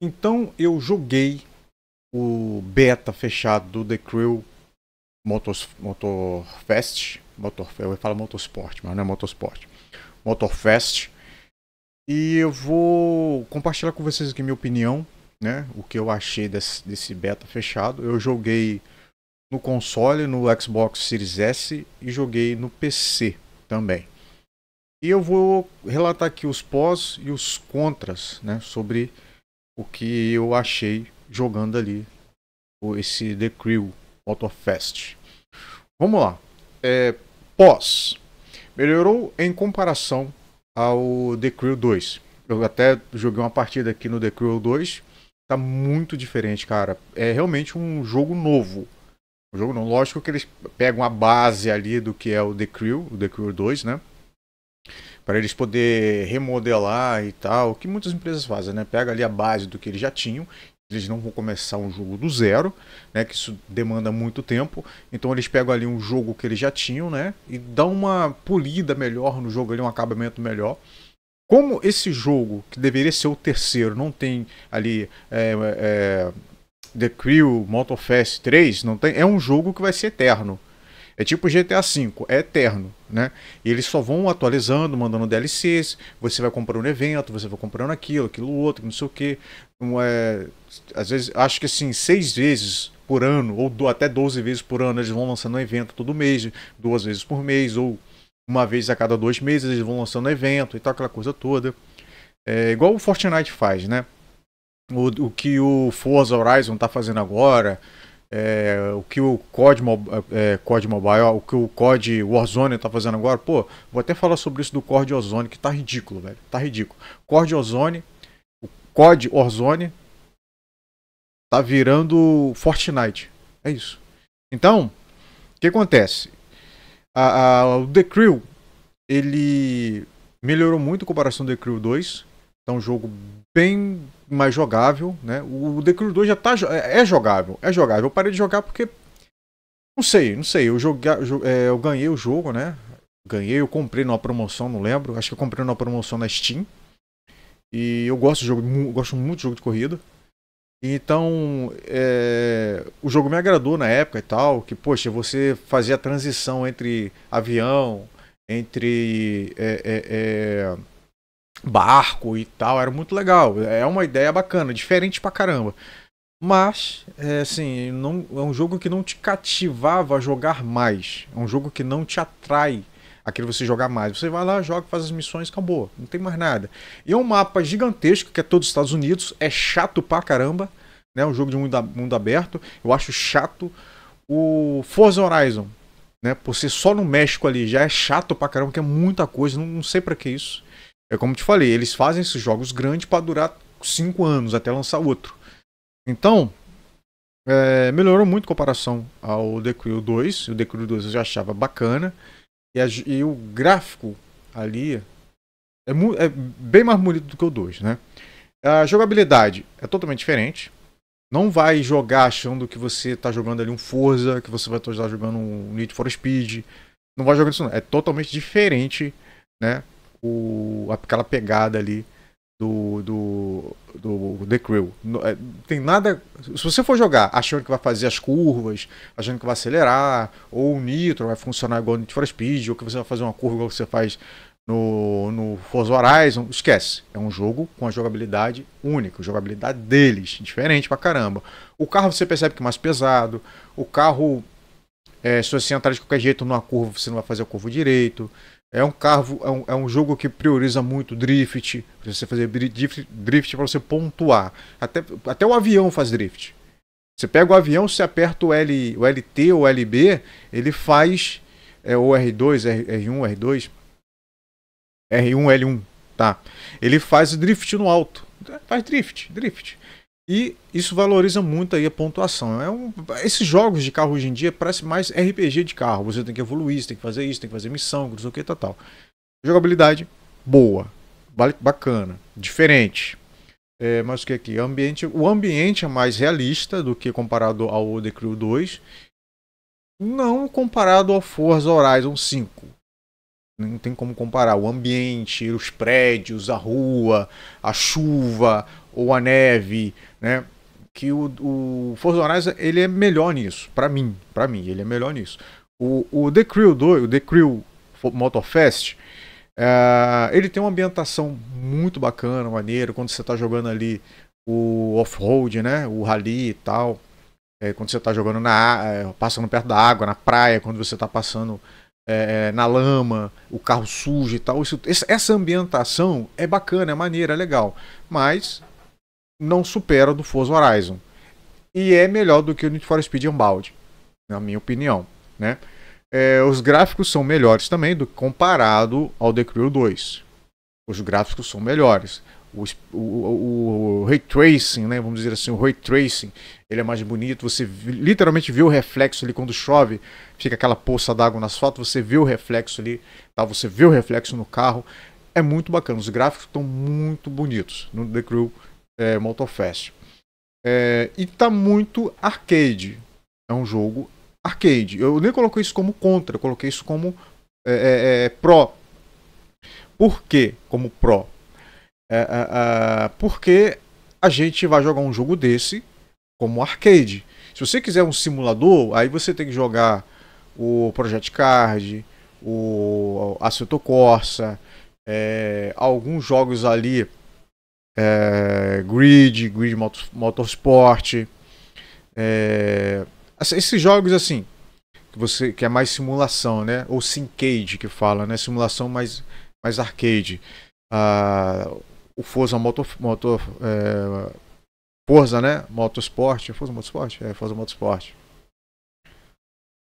Então eu joguei o beta fechado do The Crew Motors, Motorfest. Motor, eu falo Motorsport, mas não é Motorsport. Motorfest. E eu vou compartilhar com vocês aqui minha opinião, né? O que eu achei desse, desse beta fechado. Eu joguei no console, no Xbox Series S e joguei no PC também. E eu vou relatar aqui os pós e os contras, né? Sobre o que eu achei jogando ali esse The Crew Motorfest. Vamos lá. É, pós. Melhorou em comparação ao The Crew 2. Eu até joguei uma partida aqui no The Crew 2. Tá muito diferente, cara. É realmente um jogo novo. Um jogo não. Lógico que eles pegam a base ali do que é o The Crew, o The Crew 2, né? para eles poder remodelar e tal, que muitas empresas fazem, né? Pega ali a base do que eles já tinham, eles não vão começar um jogo do zero, né? Que isso demanda muito tempo. Então eles pegam ali um jogo que eles já tinham, né? E dá uma polida melhor no jogo ali, um acabamento melhor. Como esse jogo, que deveria ser o terceiro, não tem ali é, é, The Crew, Motorfest 3, não tem, é um jogo que vai ser eterno. É tipo GTA V, é eterno, né? E eles só vão atualizando, mandando DLCs, você vai comprando evento, você vai comprando aquilo, aquilo outro, não sei o que. Então, é, às vezes, acho que assim, seis vezes por ano, ou do, até 12 vezes por ano, eles vão lançando um evento todo mês, duas vezes por mês, ou uma vez a cada dois meses eles vão lançando um evento e tal, aquela coisa toda. É igual o Fortnite faz, né? O, o que o Forza Horizon tá fazendo agora, é, o que o COD, é, COD Mobile, o que o COD Warzone tá fazendo agora, pô, vou até falar sobre isso do COD Warzone, que tá ridículo, velho. Tá ridículo. COD Warzone, o COD Warzone tá virando Fortnite. É isso. Então, o que acontece? A, a, o The Crew, ele melhorou muito em comparação ao The Crew 2. É tá um jogo bem mais jogável, né? O The Crew 2 já tá é, é jogável, é jogável. Eu parei de jogar porque não sei, não sei. Eu joguei, é, eu ganhei o jogo, né? Ganhei, eu comprei numa promoção, não lembro. Acho que eu comprei numa promoção na Steam. E eu gosto de jogo, gosto muito de jogo de corrida. Então, é, o jogo me agradou na época e tal, que poxa, você fazia a transição entre avião, entre é, é, é barco e tal, era muito legal. É uma ideia bacana, diferente pra caramba. Mas, é, assim, não, é um jogo que não te cativava a jogar mais. É um jogo que não te atrai aquele você jogar mais. Você vai lá, joga, faz as missões, acabou. Não tem mais nada. E é um mapa gigantesco, que é todo os Estados Unidos. É chato pra caramba. Né? Um jogo de mundo, mundo aberto. Eu acho chato o Forza Horizon. Né? Por ser só no México ali, já é chato pra caramba, que é muita coisa. Não, não sei para que isso. É como te falei, eles fazem esses jogos grandes para durar 5 anos até lançar outro. Então, é, melhorou muito em comparação ao The Crew 2. O The Crew 2 eu já achava bacana. E, a, e o gráfico ali é, é, bem mais bonito do que o 2, né? A jogabilidade é totalmente diferente. Não vai jogar achando que você está jogando ali um Forza, que você vai estar jogando um Need for Speed. Não vai jogar isso não. É totalmente diferente, né? o, aquela pegada ali do, do, do The Crew. É, tem nada. Se você for jogar achando que vai fazer as curvas, achando que vai acelerar, ou o Nitro vai funcionar igual o Nitro for Speed, ou que você vai fazer uma curva igual que você faz no, no Forza Horizon, esquece. É um jogo com a jogabilidade única, a jogabilidade deles, diferente pra caramba. O carro você percebe que é mais pesado, o carro, é, se você entrar de qualquer jeito numa curva, você não vai fazer a curva direito. É um carro, é um, é um jogo que prioriza muito drift, você fazer drift, drift para você pontuar. Até, até o avião faz drift. Você pega o avião, você aperta o, L, o LT ou o LB, ele faz é, o R2, R, R1, R2, R1, L1, tá? Ele faz drift no alto. Faz drift, drift. E isso valoriza muito aí a pontuação. É um, esses jogos de carro hoje em dia parece mais RPG de carro. Você tem que evoluir, você tem que fazer isso, tem que fazer missão, não sei o que, tal, tal. Jogabilidade boa, bacana, diferente. É, mas o que aqui? Ambiente, o ambiente é mais realista do que comparado ao The Crew 2. Não comparado ao Forza Horizon 5. Não tem como comparar o ambiente, os prédios, a rua, a chuva ou a neve, né? Que o, o Forza Horizon ele é melhor nisso, para mim, para mim ele é melhor nisso. O, o The Crew 2, o The Crew Motorfest, uh, eh, ele tem uma ambientação muito bacana, maneiro, quando você tá jogando ali o off-road, né? O rally e tal. É, quando você tá jogando na, eh, passando perto da água, na praia, quando você tá passando é, é, na lama, o carro sujo e tal. Isso, essa ambientação é bacana, é maneira, é legal. Mas não supera do Forza Horizon. E é melhor do que o Need for Speed Unbound, na minha opinião. Né? É, os gráficos são melhores também do comparado ao The Crew 2. Os gráficos são melhores o, o, o, ray tracing, né? Vamos dizer assim, o ray tracing, ele é mais bonito. Você literalmente vê o reflexo ali quando chove, fica aquela poça d'água no asfalto, você vê o reflexo ali, tá? Você vê o reflexo no carro. É muito bacana. Os gráficos estão muito bonitos no The Crew é, Motorfest. É, e tá muito arcade. É um jogo arcade. Eu nem coloquei isso como contra, eu coloquei isso como é, é, pro. Por que como pro? É, é, é, porque a gente vai jogar um jogo desse como arcade. Se você quiser um simulador, aí você tem que jogar o Project Card, o Assetto Corsa, é, alguns jogos ali, é, Grid, Grid Motorsport, é, assim, esses jogos assim, que, você, que é mais simulação, né? Ou Syncade que fala, né? Simulação mais, mais arcade. Ah, o Forza Motor, motor é, Forza, né? Motorsport, é Forza Motorsport? É Forza Motorsport.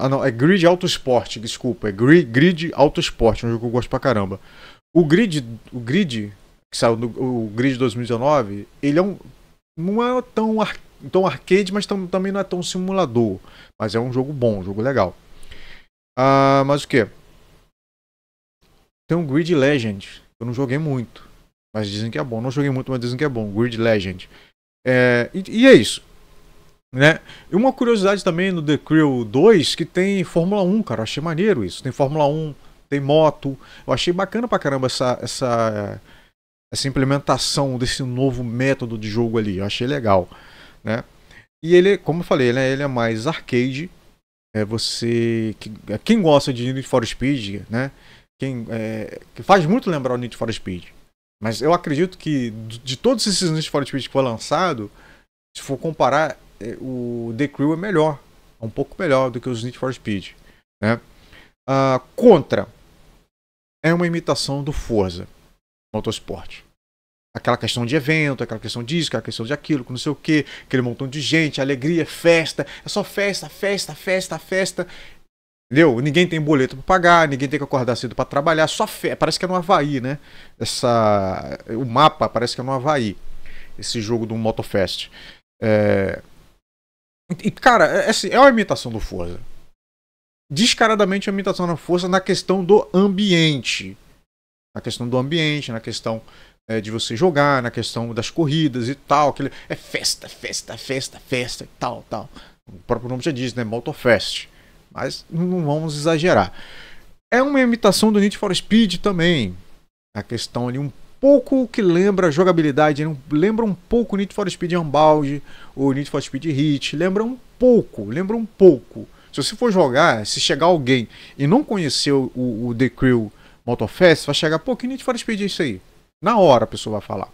Ah não, é Grid Autosport, desculpa, é Grid, Grid Autosport, um jogo que eu gosto pra caramba. O Grid, o Grid que saiu no, o Grid 2019, ele é um não é tão ar, tão arcade, mas tam, também não é tão simulador, mas é um jogo bom, um jogo legal. Ah, mas o que? Tem um Grid Legend, eu não joguei muito. Mas dizem que é bom. Não joguei muito, mas dizem que é bom. Grid Legend. É, e, e, é isso. Né? E uma curiosidade também no The Crew 2 que tem Fórmula 1, cara. Eu achei maneiro isso. Tem Fórmula 1, tem moto. Eu achei bacana pra caramba essa, essa, essa implementação desse novo método de jogo ali. Eu achei legal. Né? E ele, como eu falei, né, ele é mais arcade. É você. Quem gosta de Need for Speed, né? Quem, é, que faz muito lembrar o Need for Speed. Mas eu acredito que de todos esses Need for Speed que foi lançado, se for comparar, é, o The Crew é melhor. É um pouco melhor do que os Need for Speed. Né? Uh, contra é uma imitação do Forza Motorsport. Aquela questão de evento, aquela questão disso, aquela questão de aquilo, não sei o que, aquele montão de gente, alegria, festa, é só festa, festa, festa, festa. Entendeu? Ninguém tem boleto para pagar, ninguém tem que acordar cedo para trabalhar, só fé. Parece que é no Havaí, né? Essa... O mapa parece que é no Havaí. Esse jogo do Motofest. É... E, cara, é, é, assim, é uma imitação do Forza. Descaradamente é uma imitação da Forza na questão do ambiente. Na questão do ambiente, na questão é, de você jogar, na questão das corridas e tal. Aquele... É festa, festa, festa, festa e tal, tal. O próprio nome já diz, né? Motofest mas não vamos exagerar. É uma imitação do Need for Speed também. A questão ali um pouco que lembra a jogabilidade, né? lembra um pouco Need for Speed Unbound, ou Need for Speed Hit, lembra um pouco, lembra um pouco. Se você for jogar, se chegar alguém e não conhecer o, o, The Crew Motorfest, vai chegar, pô, que Need for Speed é isso aí? Na hora a pessoa vai falar.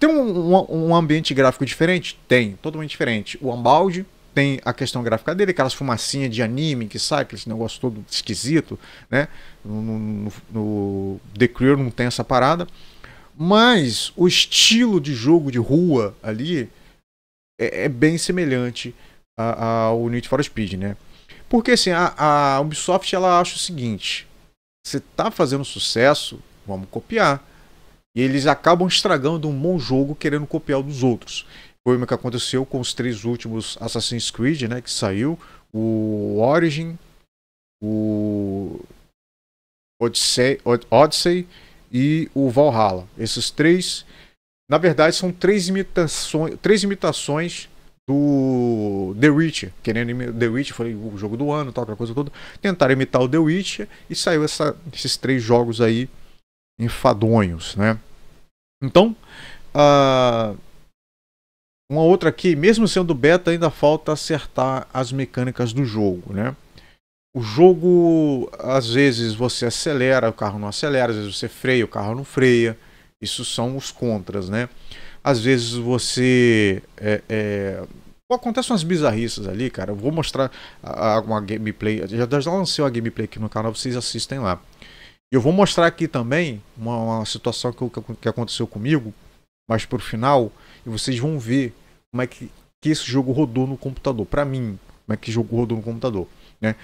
Tem um, um, um ambiente gráfico diferente? Tem, totalmente diferente. O Unbound tem a questão gráfica dele, aquelas fumacinhas de anime que sai, aquele negócio todo esquisito, né? No, no, no The Crew não tem essa parada. Mas o estilo de jogo de rua ali é, é bem semelhante ao Need for Speed, né? Porque assim, a, a Ubisoft ela acha o seguinte: você tá fazendo sucesso, vamos copiar. E eles acabam estragando um bom jogo querendo copiar dos outros foi o que aconteceu com os três últimos Assassin's Creed, né, que saiu, o Origin, o Odyssey, Odyssey e o Valhalla. Esses três, na verdade, são três imitações, três imitações do The Witcher, querendo imitar The Witcher, foi o jogo do ano, tal, aquela coisa toda. Tentaram imitar o The Witcher e saiu essa, esses três jogos aí enfadonhos, né? Então, uh, uma outra aqui, mesmo sendo beta, ainda falta acertar as mecânicas do jogo, né? O jogo, às vezes você acelera, o carro não acelera, às vezes você freia, o carro não freia. Isso são os contras, né? Às vezes você é, é... umas bizarrices ali, cara. Eu vou mostrar alguma gameplay. Já, já lancei uma gameplay aqui no canal, vocês assistem lá. Eu vou mostrar aqui também uma, uma situação que, que, aconteceu comigo, mas pro final, e vocês vão ver como é que, que esse jogo rodou no computador. Para mim, como é que o jogo rodou no computador, né?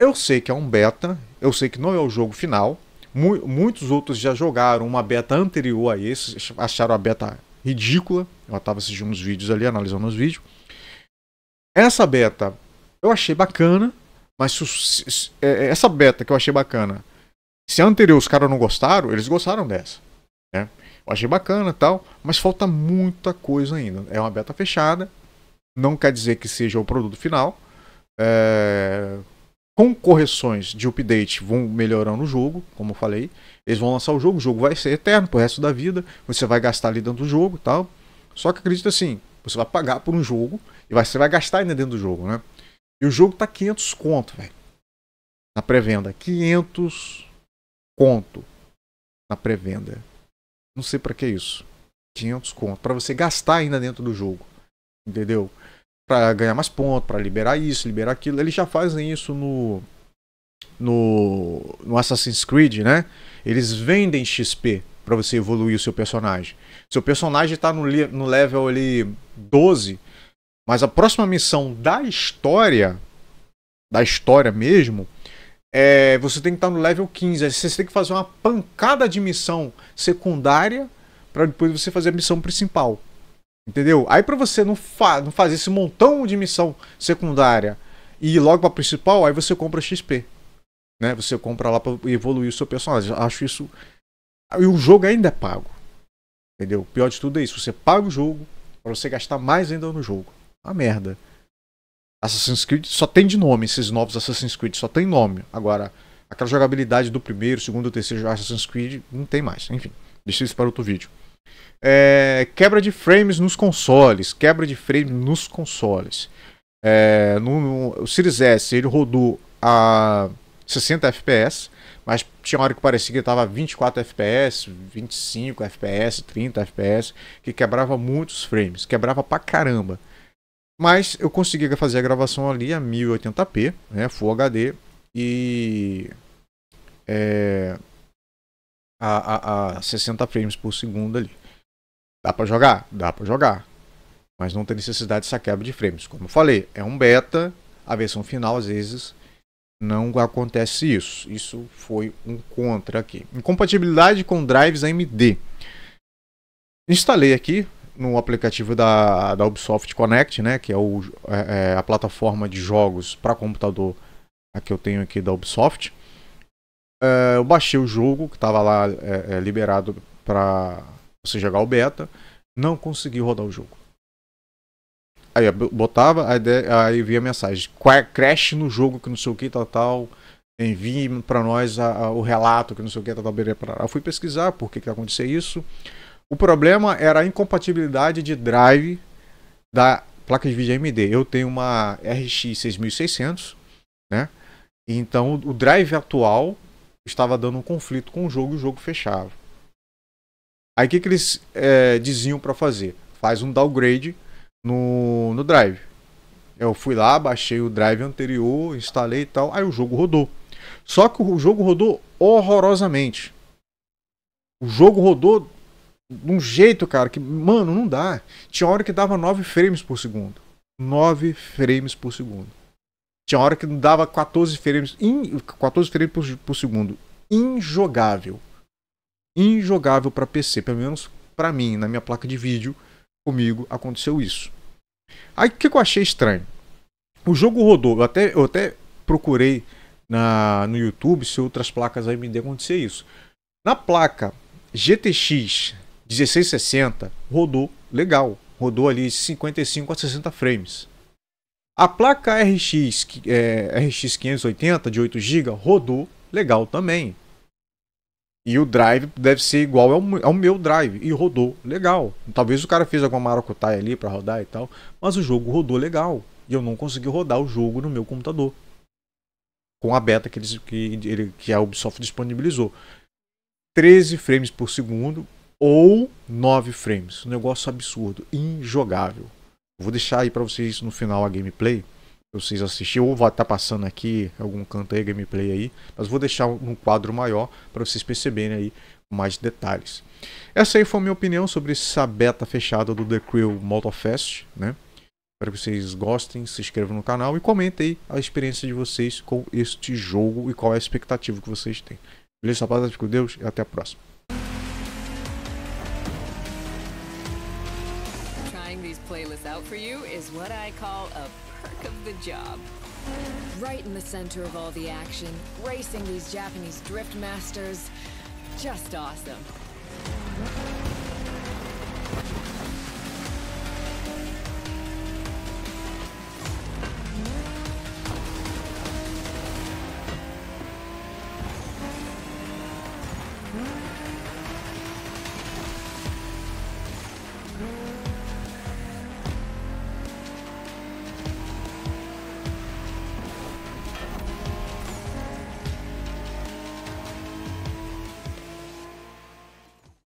Eu sei que é um beta, eu sei que não é o jogo final. Mu muitos outros já jogaram uma beta anterior a esse, acharam a beta ridícula. Eu estava assistindo uns vídeos ali, analisando os vídeos. Essa beta eu achei bacana, mas se, se, é, é, essa beta que eu achei bacana, se a anterior os caras não gostaram, eles gostaram dessa. Né? Eu achei bacana tal, mas falta muita coisa ainda. É uma beta fechada, não quer dizer que seja o produto final. É... Com correções de update vão melhorando o jogo, como eu falei. Eles vão lançar o jogo, o jogo vai ser eterno pro resto da vida. Você vai gastar ali dentro do jogo e tal. Só que acredito assim, você vai pagar por um jogo e você vai gastar ainda dentro do jogo, né? E o jogo tá 500 conto, velho. Na pré-venda. 500 conto na pré-venda. Não sei para que isso. 500 conto. Para você gastar ainda dentro do jogo. Entendeu? Para ganhar mais pontos, para liberar isso, liberar aquilo. Eles já fazem isso no, no, no Assassin's Creed, né? Eles vendem XP para você evoluir o seu personagem. Seu personagem está no, no level ali 12, mas a próxima missão da história, da história mesmo, é, você tem que estar no level 15. você tem que fazer uma pancada de missão secundária para depois você fazer a missão principal. Entendeu? Aí para você não, fa não fazer esse montão de missão secundária e ir logo para principal, aí você compra XP. Né? Você compra lá para evoluir o seu personagem. Acho isso. E o jogo ainda é pago. Entendeu? O pior de tudo é isso. Você paga o jogo para você gastar mais ainda no jogo. Uma merda. Assassin's Creed só tem de nome, esses novos Assassin's Creed só tem nome. Agora, aquela jogabilidade do primeiro, segundo, terceiro Assassin's Creed não tem mais. Enfim, deixa isso para outro vídeo. É, quebra de frames nos consoles. Quebra de frames nos consoles. É, no, no, o Series S ele rodou a 60 FPS, mas tinha hora que parecia que ele estava 24 FPS, 25 FPS, 30 FPS, que quebrava muitos frames, quebrava pra caramba. Mas eu consegui fazer a gravação ali a 1080p, né, Full HD, e é, a, a, a 60 frames por segundo ali. Dá para jogar? Dá para jogar. Mas não tem necessidade dessa quebra de frames. Como eu falei, é um beta, a versão final às vezes não acontece isso. Isso foi um contra aqui. Incompatibilidade com drives AMD. Instalei aqui no aplicativo da, da Ubisoft Connect, né, que é, o, é, é a plataforma de jogos para computador a é, que eu tenho aqui da Ubisoft. É, eu baixei o jogo que estava lá é, é liberado para você jogar o beta, não consegui rodar o jogo. Aí eu botava, aí, de, aí via a mensagem: crash no jogo que não sei o que, tal, tal. Envie para nós a, a, o relato que não sei o que, tal, tal. Eu fui pesquisar por que, que acontecia isso. O problema era a incompatibilidade de drive da placa de vídeo AMD. Eu tenho uma RX 6600, né? Então o drive atual estava dando um conflito com o jogo e o jogo fechava. Aí o que, que eles é, diziam para fazer? Faz um downgrade no, no drive. Eu fui lá, baixei o drive anterior, instalei e tal, aí o jogo rodou. Só que o jogo rodou horrorosamente. O jogo rodou de um jeito, cara, que, mano, não dá. Tinha hora que dava 9 frames por segundo. 9 frames por segundo. Tinha hora que dava 14 frames, in, 14 frames por, por segundo. Injogável. Injogável para PC, pelo menos para mim, na minha placa de vídeo, comigo aconteceu isso. Aí o que, que eu achei estranho? O jogo rodou, eu até, eu até procurei na, no YouTube se outras placas AMD acontecer isso. Na placa GTX 1660 rodou legal, rodou ali 55 a 60 frames. A placa RX, é, RX 580 de 8 GB rodou legal também. E o drive deve ser igual ao, ao meu drive. E rodou legal. Talvez o cara fez alguma maracutaia ali para rodar e tal. Mas o jogo rodou legal. E eu não consegui rodar o jogo no meu computador. Com a beta que, eles, que, ele, que a Ubisoft disponibilizou. 13 frames por segundo ou 9 frames. Um negócio absurdo, injogável. vou deixar aí para vocês isso no final a gameplay, pra vocês assistirem, ou vai estar tá passando aqui algum canto aí, gameplay aí, mas vou deixar um quadro maior para vocês perceberem aí mais detalhes. Essa aí foi a minha opinião sobre essa beta fechada do The Crew Motorfest, né? Espero que vocês gostem, se inscrevam no canal e comentem aí a experiência de vocês com este jogo e qual é a expectativa que vocês têm. Beleza, rapaziada? Fico com Deus e até a próxima. for you is what I call a perk of the job. Right in the center of all the action, racing these Japanese drift masters. Just awesome.